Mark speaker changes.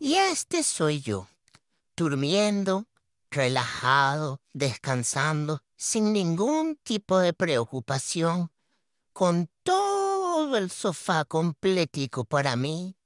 Speaker 1: Y este soy yo, durmiendo, relajado, descansando, sin ningún tipo de preocupación, con todo el sofá completico para mí,